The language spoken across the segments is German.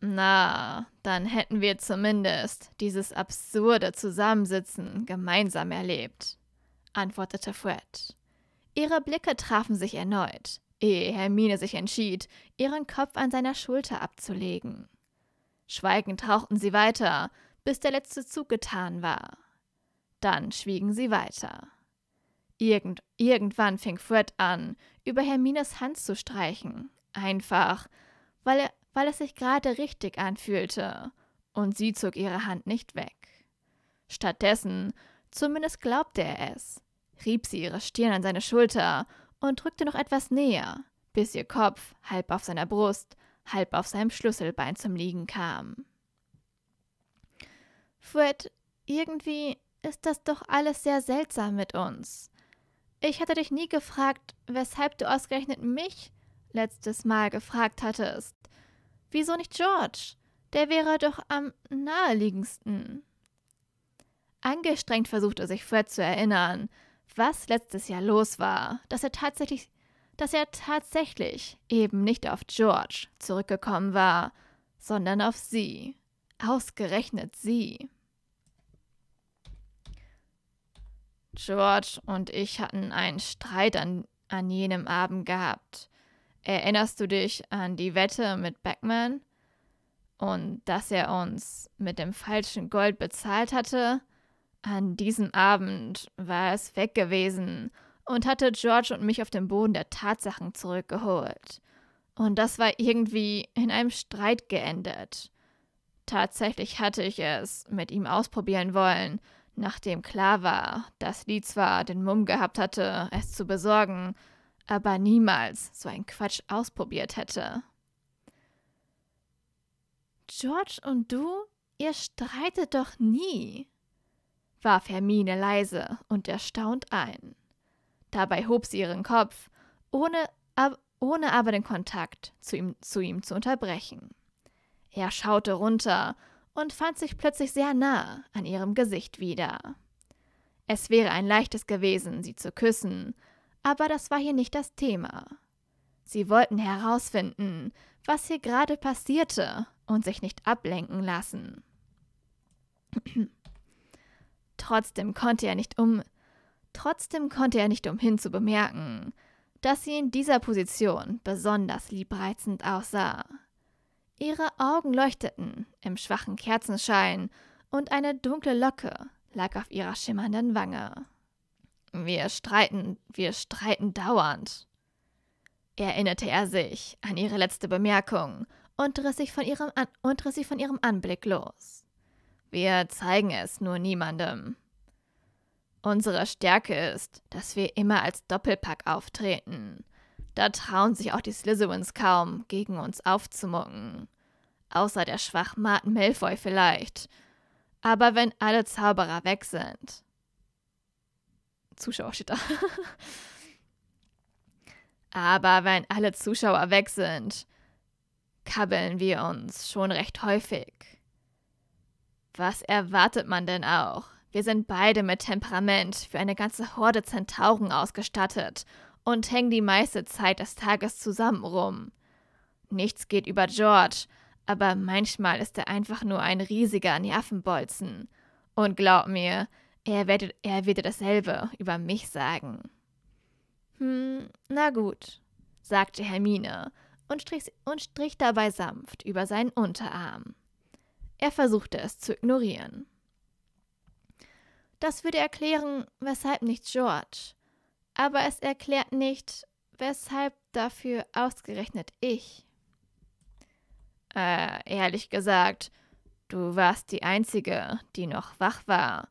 Na, dann hätten wir zumindest dieses absurde Zusammensitzen gemeinsam erlebt, antwortete Fred. Ihre Blicke trafen sich erneut, ehe Hermine sich entschied, ihren Kopf an seiner Schulter abzulegen. Schweigend tauchten sie weiter, bis der letzte Zug getan war. Dann schwiegen sie weiter. Irgend, irgendwann fing Fred an, über Hermines Hand zu streichen, einfach, weil er weil es sich gerade richtig anfühlte, und sie zog ihre Hand nicht weg. Stattdessen, zumindest glaubte er es, rieb sie ihre Stirn an seine Schulter und drückte noch etwas näher, bis ihr Kopf halb auf seiner Brust, halb auf seinem Schlüsselbein zum Liegen kam. Fred, irgendwie ist das doch alles sehr seltsam mit uns. Ich hatte dich nie gefragt, weshalb du ausgerechnet mich letztes Mal gefragt hattest. Wieso nicht George? Der wäre doch am naheliegendsten. Angestrengt versuchte sich Fred zu erinnern, was letztes Jahr los war, dass er tatsächlich, dass er tatsächlich eben nicht auf George zurückgekommen war, sondern auf sie. Ausgerechnet sie. George und ich hatten einen Streit an, an jenem Abend gehabt. Erinnerst du dich an die Wette mit Beckman und dass er uns mit dem falschen Gold bezahlt hatte? An diesem Abend war es weg gewesen und hatte George und mich auf den Boden der Tatsachen zurückgeholt. Und das war irgendwie in einem Streit geendet. Tatsächlich hatte ich es mit ihm ausprobieren wollen, nachdem klar war, dass Lee zwar den Mumm gehabt hatte, es zu besorgen, aber niemals so ein Quatsch ausprobiert hätte. George und du, ihr streitet doch nie, warf Hermine leise und erstaunt ein. Dabei hob sie ihren Kopf, ohne, ab, ohne aber den Kontakt zu ihm, zu ihm zu unterbrechen. Er schaute runter und fand sich plötzlich sehr nah an ihrem Gesicht wieder. Es wäre ein leichtes gewesen, sie zu küssen, aber das war hier nicht das Thema. Sie wollten herausfinden, was hier gerade passierte und sich nicht ablenken lassen. trotzdem konnte er nicht um trotzdem konnte er nicht umhin zu bemerken, dass sie in dieser Position besonders liebreizend aussah. Ihre Augen leuchteten im schwachen Kerzenschein und eine dunkle Locke lag auf ihrer schimmernden Wange wir streiten, wir streiten dauernd. Erinnerte er sich an ihre letzte Bemerkung und riss sich von ihrem, an und riss sich von ihrem Anblick los. Wir zeigen es nur niemandem. Unsere Stärke ist, dass wir immer als Doppelpack auftreten. Da trauen sich auch die Slytherins kaum, gegen uns aufzumucken. Außer der Martin Malfoy vielleicht. Aber wenn alle Zauberer weg sind, Zuschauer steht da. Aber wenn alle Zuschauer weg sind, kabbeln wir uns schon recht häufig. Was erwartet man denn auch? Wir sind beide mit Temperament für eine ganze Horde Zentauren ausgestattet und hängen die meiste Zeit des Tages zusammen rum. Nichts geht über George, aber manchmal ist er einfach nur ein riesiger Nervenbolzen. Und glaub mir, er werde, er wird dasselbe über mich sagen. Hm, na gut, sagte Hermine und strich, und strich dabei sanft über seinen Unterarm. Er versuchte es zu ignorieren. Das würde erklären, weshalb nicht George. Aber es erklärt nicht, weshalb dafür ausgerechnet ich. Äh, ehrlich gesagt, du warst die Einzige, die noch wach war,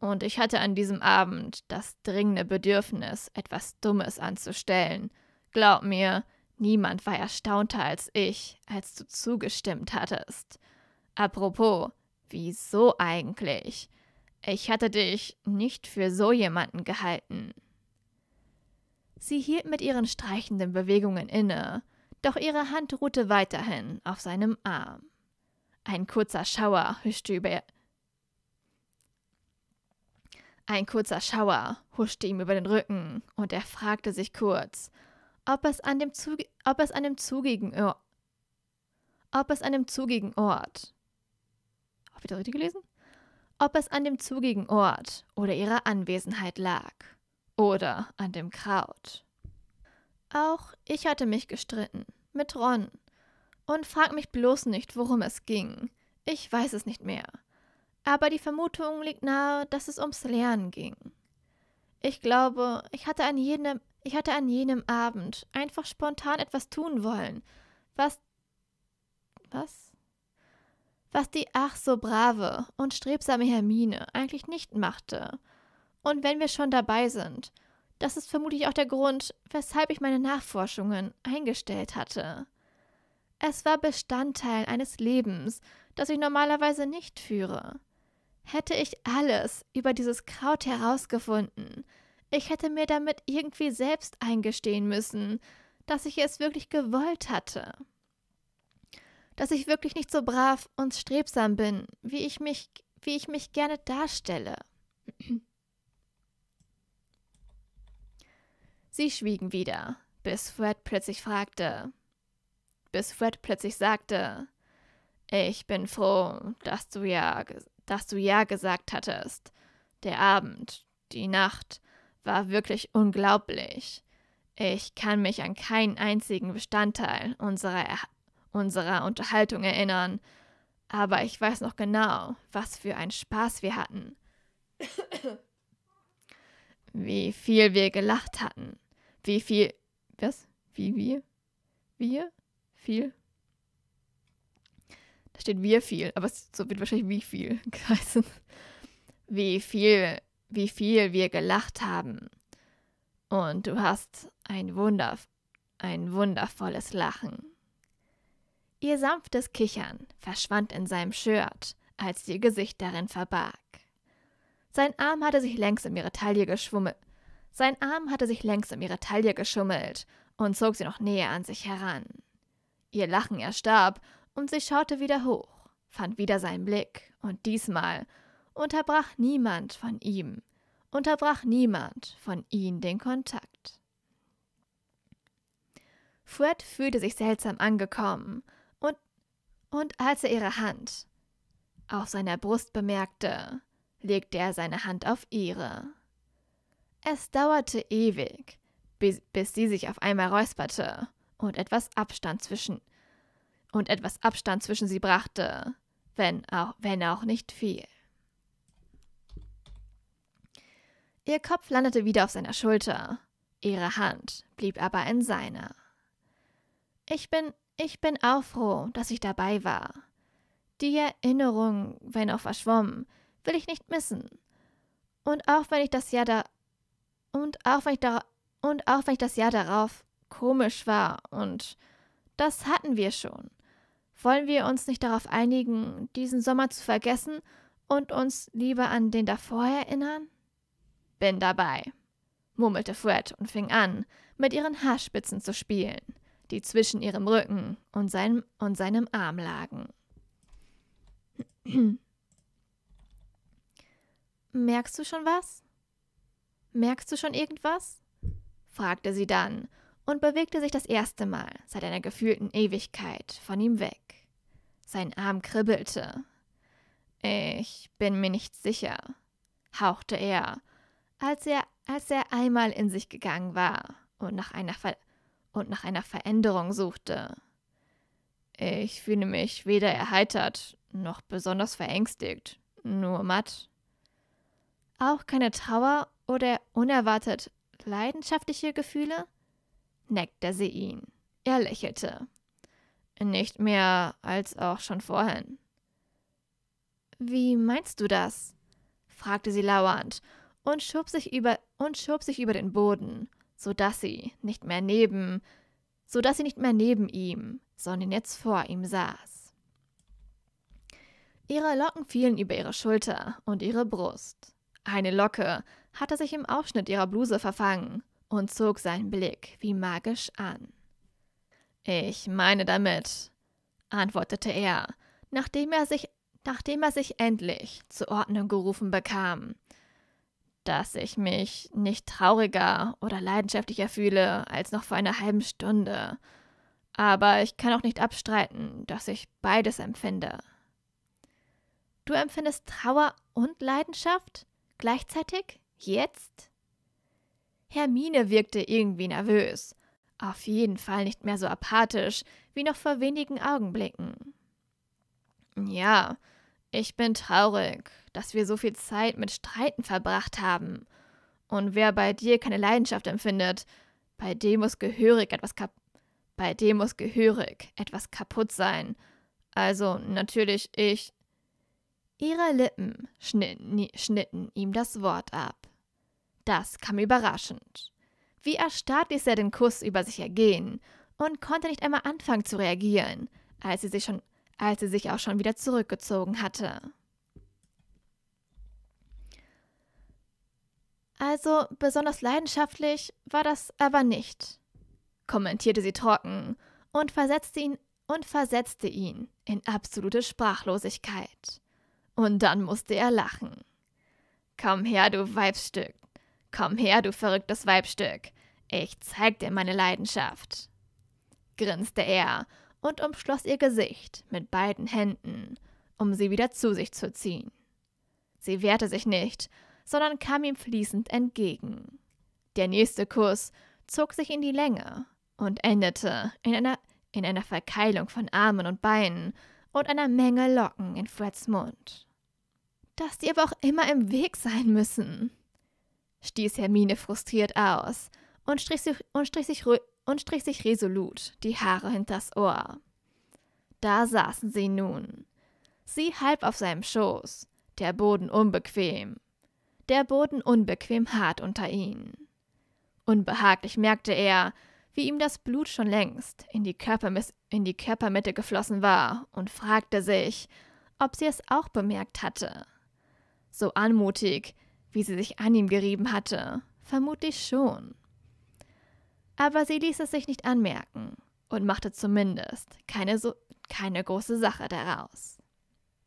und ich hatte an diesem Abend das dringende Bedürfnis, etwas Dummes anzustellen. Glaub mir, niemand war erstaunter als ich, als du zugestimmt hattest. Apropos, wieso eigentlich? Ich hatte dich nicht für so jemanden gehalten. Sie hielt mit ihren streichenden Bewegungen inne, doch ihre Hand ruhte weiterhin auf seinem Arm. Ein kurzer Schauer huschte über ein kurzer Schauer huschte ihm über den Rücken und er fragte sich kurz, ob es an dem, Zug, ob es an dem zugigen Or ob es an dem zugigen Ort habe ich das richtig gelesen? Ob es an dem zugigen Ort oder ihrer Anwesenheit lag oder an dem Kraut. Auch ich hatte mich gestritten mit Ron und frag mich bloß nicht, worum es ging. Ich weiß es nicht mehr aber die Vermutung liegt nahe, dass es ums Lernen ging. Ich glaube, ich hatte an jedem, ich hatte an jenem Abend einfach spontan etwas tun wollen, was was? Was die ach so brave und strebsame Hermine eigentlich nicht machte. Und wenn wir schon dabei sind, das ist vermutlich auch der Grund, weshalb ich meine Nachforschungen eingestellt hatte. Es war Bestandteil eines Lebens, das ich normalerweise nicht führe hätte ich alles über dieses Kraut herausgefunden. Ich hätte mir damit irgendwie selbst eingestehen müssen, dass ich es wirklich gewollt hatte. Dass ich wirklich nicht so brav und strebsam bin, wie ich mich, wie ich mich gerne darstelle. Sie schwiegen wieder, bis Fred plötzlich fragte. Bis Fred plötzlich sagte, ich bin froh, dass du ja dass du Ja gesagt hattest. Der Abend, die Nacht war wirklich unglaublich. Ich kann mich an keinen einzigen Bestandteil unserer, unserer Unterhaltung erinnern, aber ich weiß noch genau, was für einen Spaß wir hatten. Wie viel wir gelacht hatten. Wie viel. Was? Wie wir? Wir? Viel? Da steht wir viel, aber so wird wahrscheinlich wie viel geheißen. Wie viel, wie viel wir gelacht haben. Und du hast ein Wunder, ein wundervolles Lachen. Ihr sanftes Kichern verschwand in seinem Shirt, als ihr Gesicht darin verbarg. Sein Arm hatte sich längst um ihre Taille geschwummelt. Sein Arm hatte sich längst um ihre Taille geschummelt und zog sie noch näher an sich heran. Ihr Lachen erstarb und sie schaute wieder hoch, fand wieder seinen Blick, und diesmal unterbrach niemand von ihm, unterbrach niemand von ihm den Kontakt. Fred fühlte sich seltsam angekommen, und, und als er ihre Hand auf seiner Brust bemerkte, legte er seine Hand auf ihre. Es dauerte ewig, bis, bis sie sich auf einmal räusperte und etwas Abstand zwischen und etwas Abstand zwischen sie brachte, wenn auch, wenn auch nicht viel. Ihr Kopf landete wieder auf seiner Schulter, ihre Hand blieb aber in seiner. Ich bin, ich bin auch froh, dass ich dabei war. Die Erinnerung, wenn auch verschwommen, will ich nicht missen. Und auch wenn ich das Jahr da und auch wenn ich da und auch wenn ich das Jahr darauf komisch war und das hatten wir schon. Wollen wir uns nicht darauf einigen, diesen Sommer zu vergessen und uns lieber an den davor erinnern? Bin dabei, murmelte Fred und fing an, mit ihren Haarspitzen zu spielen, die zwischen ihrem Rücken und seinem, und seinem Arm lagen. Merkst du schon was? Merkst du schon irgendwas? fragte sie dann und bewegte sich das erste Mal seit einer gefühlten Ewigkeit von ihm weg. Sein Arm kribbelte. Ich bin mir nicht sicher, hauchte er, als er, als er einmal in sich gegangen war und nach einer, Ver und nach einer Veränderung suchte. Ich fühle mich weder erheitert noch besonders verängstigt, nur matt. Auch keine Trauer oder unerwartet leidenschaftliche Gefühle? neckte sie ihn. Er lächelte. Nicht mehr als auch schon vorhin. Wie meinst du das? fragte sie lauernd und schob sich über und schob sich über den Boden, so dass sie nicht mehr neben, so dass sie nicht mehr neben ihm, sondern jetzt vor ihm saß. Ihre Locken fielen über ihre Schulter und ihre Brust. Eine Locke hatte sich im Aufschnitt ihrer Bluse verfangen und zog seinen Blick wie magisch an. Ich meine damit, antwortete er, nachdem er sich, nachdem er sich endlich zur Ordnung gerufen bekam, dass ich mich nicht trauriger oder leidenschaftlicher fühle als noch vor einer halben Stunde. Aber ich kann auch nicht abstreiten, dass ich beides empfinde. Du empfindest Trauer und Leidenschaft gleichzeitig? Jetzt? Hermine wirkte irgendwie nervös auf jeden Fall nicht mehr so apathisch wie noch vor wenigen Augenblicken. Ja, ich bin traurig, dass wir so viel Zeit mit Streiten verbracht haben. Und wer bei dir keine Leidenschaft empfindet, bei dem muss gehörig etwas kap bei dem muss gehörig etwas kaputt sein. Also natürlich ich. Ihre Lippen schnitten, schnitten ihm das Wort ab. Das kam überraschend. Wie erstarrt ließ er den Kuss über sich ergehen und konnte nicht einmal anfangen zu reagieren, als sie sich, schon, als sie sich auch schon wieder zurückgezogen hatte. Also besonders leidenschaftlich war das aber nicht, kommentierte sie trocken und versetzte ihn und versetzte ihn in absolute Sprachlosigkeit. Und dann musste er lachen. Komm her, du Weibstück. Komm her, du verrücktes Weibstück. Ich zeig dir meine Leidenschaft, grinste er und umschloss ihr Gesicht mit beiden Händen, um sie wieder zu sich zu ziehen. Sie wehrte sich nicht, sondern kam ihm fließend entgegen. Der nächste Kuss zog sich in die Länge und endete in einer, in einer Verkeilung von Armen und Beinen und einer Menge Locken in Freds Mund. Dass die aber auch immer im Weg sein müssen, stieß Hermine frustriert aus, und strich sich, und strich sich, und strich sich resolut die Haare hinters Ohr. Da saßen sie nun. Sie halb auf seinem Schoß, der Boden unbequem, der Boden unbequem hart unter ihnen. Unbehaglich merkte er, wie ihm das Blut schon längst in die, Körpermiss in die Körpermitte geflossen war und fragte sich, ob sie es auch bemerkt hatte. So anmutig, wie sie sich an ihm gerieben hatte, vermutlich schon. Aber sie ließ es sich nicht anmerken und machte zumindest keine, so keine große Sache daraus.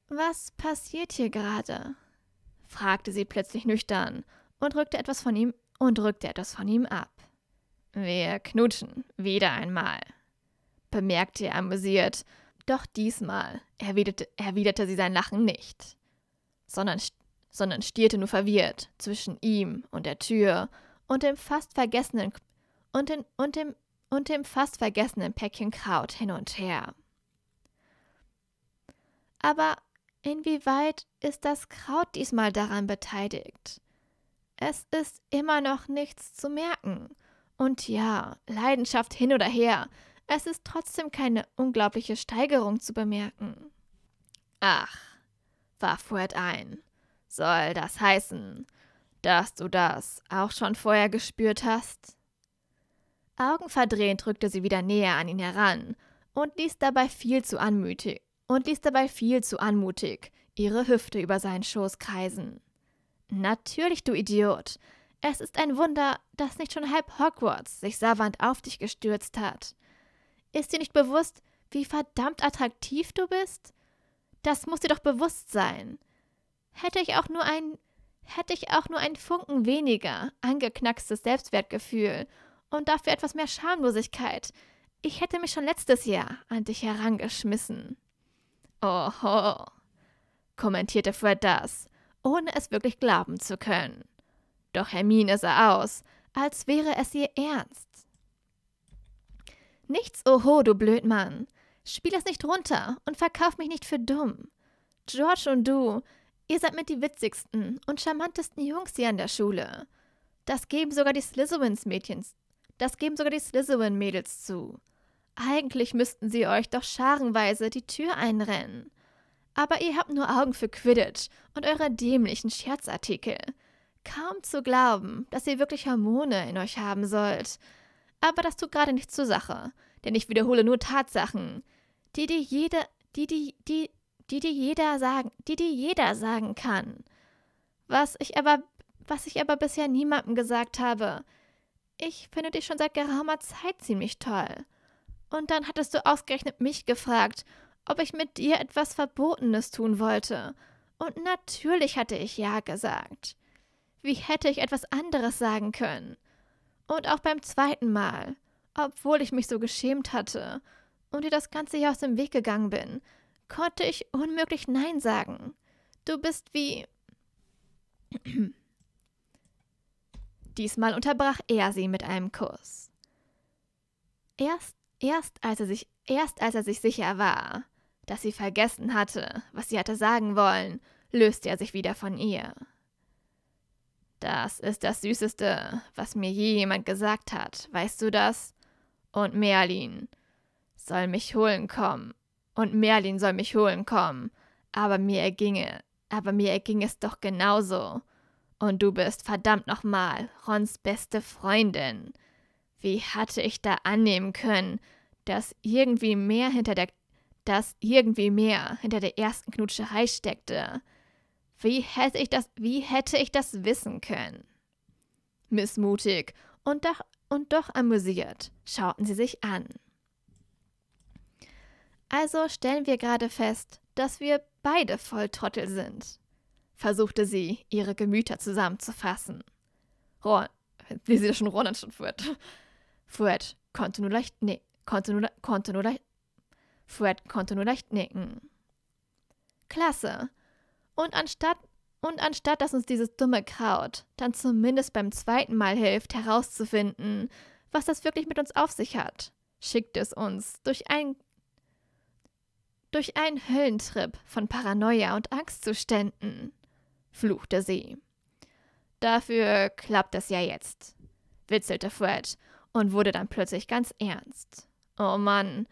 Was passiert hier gerade? fragte sie plötzlich nüchtern und rückte etwas von ihm und rückte etwas von ihm ab. Wir knutschen wieder einmal, bemerkte er amüsiert, doch diesmal erwiderte, erwiderte sie sein Lachen nicht, sondern, sondern stierte nur verwirrt zwischen ihm und der Tür und dem fast vergessenen und, in, und, dem, und dem fast vergessenen Päckchen Kraut hin und her. Aber inwieweit ist das Kraut diesmal daran beteiligt? Es ist immer noch nichts zu merken. Und ja, Leidenschaft hin oder her, es ist trotzdem keine unglaubliche Steigerung zu bemerken. Ach, warf Fred ein, soll das heißen, dass du das auch schon vorher gespürt hast? Augenverdrehend rückte sie wieder näher an ihn heran und ließ dabei viel zu anmutig und ließ dabei viel zu anmutig ihre Hüfte über seinen Schoß kreisen. Natürlich, du Idiot. Es ist ein Wunder, dass nicht schon halb Hogwarts sich savant auf dich gestürzt hat. Ist dir nicht bewusst, wie verdammt attraktiv du bist? Das muss dir doch bewusst sein. Hätte ich auch nur ein hätte ich auch nur einen Funken weniger angeknackstes Selbstwertgefühl und dafür etwas mehr Schamlosigkeit. Ich hätte mich schon letztes Jahr an dich herangeschmissen. Oho, kommentierte Fred das, ohne es wirklich glauben zu können. Doch Hermine sah aus, als wäre es ihr Ernst. Nichts oho, du Blödmann. Spiel es nicht runter und verkauf mich nicht für dumm. George und du, ihr seid mit die witzigsten und charmantesten Jungs hier an der Schule. Das geben sogar die Slytherins-Mädchen das geben sogar die Slytherin-Mädels zu. Eigentlich müssten sie euch doch scharenweise die Tür einrennen. Aber ihr habt nur Augen für Quidditch und eure dämlichen Scherzartikel. Kaum zu glauben, dass ihr wirklich Hormone in euch haben sollt. Aber das tut gerade nichts zur Sache, denn ich wiederhole nur Tatsachen, die dir jeder, die, die, die, die dir jeder sagen, die dir jeder sagen kann. Was ich aber, was ich aber bisher niemandem gesagt habe, ich finde dich schon seit geraumer Zeit ziemlich toll. Und dann hattest du ausgerechnet mich gefragt, ob ich mit dir etwas Verbotenes tun wollte. Und natürlich hatte ich ja gesagt. Wie hätte ich etwas anderes sagen können? Und auch beim zweiten Mal, obwohl ich mich so geschämt hatte und dir das ganze Jahr aus dem Weg gegangen bin, konnte ich unmöglich Nein sagen. Du bist wie. Diesmal unterbrach er sie mit einem Kuss. Erst, erst als er sich, erst als er sich sicher war, dass sie vergessen hatte, was sie hatte sagen wollen, löste er sich wieder von ihr. Das ist das Süßeste, was mir je jemand gesagt hat, weißt du das? Und Merlin soll mich holen kommen. Und Merlin soll mich holen kommen. Aber mir erginge, aber mir erging es doch genauso. Und du bist verdammt nochmal Rons beste Freundin. Wie hatte ich da annehmen können, dass irgendwie mehr hinter der dass irgendwie mehr hinter der ersten Knutscherei steckte. Wie hätte ich das, wie hätte ich das wissen können? Missmutig und doch, und doch amüsiert schauten sie sich an. Also stellen wir gerade fest, dass wir beide Volltrottel sind versuchte sie, ihre Gemüter zusammenzufassen. Ron, wie sie das schon Ronan schon Fred. Fred konnte nur leicht nicken. Konnte nur, konnte nur leicht. Fred konnte nur leicht nicken. Klasse. Und anstatt, und anstatt, dass uns dieses dumme Kraut dann zumindest beim zweiten Mal hilft, herauszufinden, was das wirklich mit uns auf sich hat, schickt es uns durch ein durch einen Höllentrip von Paranoia und Angstzuständen fluchte sie. Dafür klappt es ja jetzt, witzelte Fred und wurde dann plötzlich ganz ernst. Oh Mann,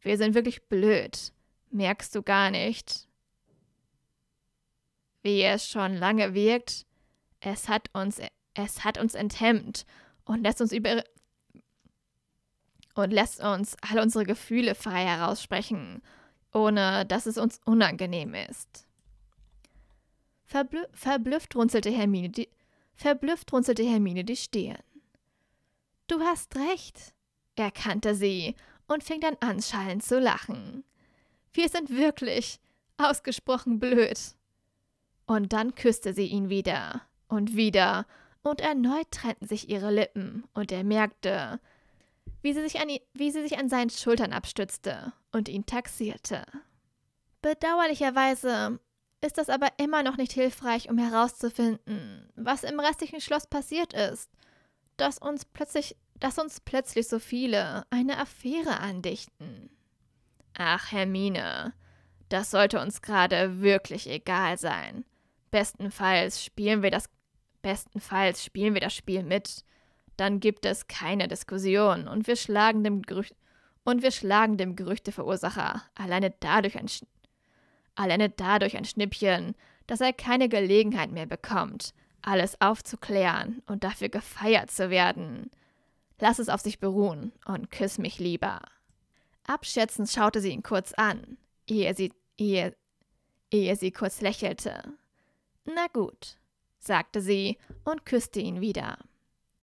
wir sind wirklich blöd. Merkst du gar nicht, wie es schon lange wirkt? Es hat uns, es hat uns enthemmt und lässt uns über und lässt uns all unsere Gefühle frei heraussprechen, ohne dass es uns unangenehm ist. Verblü verblüfft runzelte Hermine die verblüfft runzelte Hermine die Stirn. Du hast recht, erkannte sie und fing dann an schallend zu lachen. Wir sind wirklich ausgesprochen blöd. Und dann küsste sie ihn wieder und wieder, und erneut trennten sich ihre Lippen, und er merkte, wie sie sich an, wie sie sich an seinen Schultern abstützte und ihn taxierte. Bedauerlicherweise ist das aber immer noch nicht hilfreich, um herauszufinden, was im restlichen Schloss passiert ist, dass uns plötzlich, dass uns plötzlich so viele eine Affäre andichten. Ach, Hermine, das sollte uns gerade wirklich egal sein. Bestenfalls spielen wir das bestenfalls spielen wir das Spiel mit. Dann gibt es keine Diskussion und wir schlagen dem Gerücht und wir schlagen dem Gerüchteverursacher alleine dadurch ein alleine dadurch ein Schnippchen, dass er keine Gelegenheit mehr bekommt, alles aufzuklären und dafür gefeiert zu werden. Lass es auf sich beruhen und küss mich lieber. Abschätzend schaute sie ihn kurz an, ehe sie, ehe, ehe sie kurz lächelte. Na gut, sagte sie und küsste ihn wieder.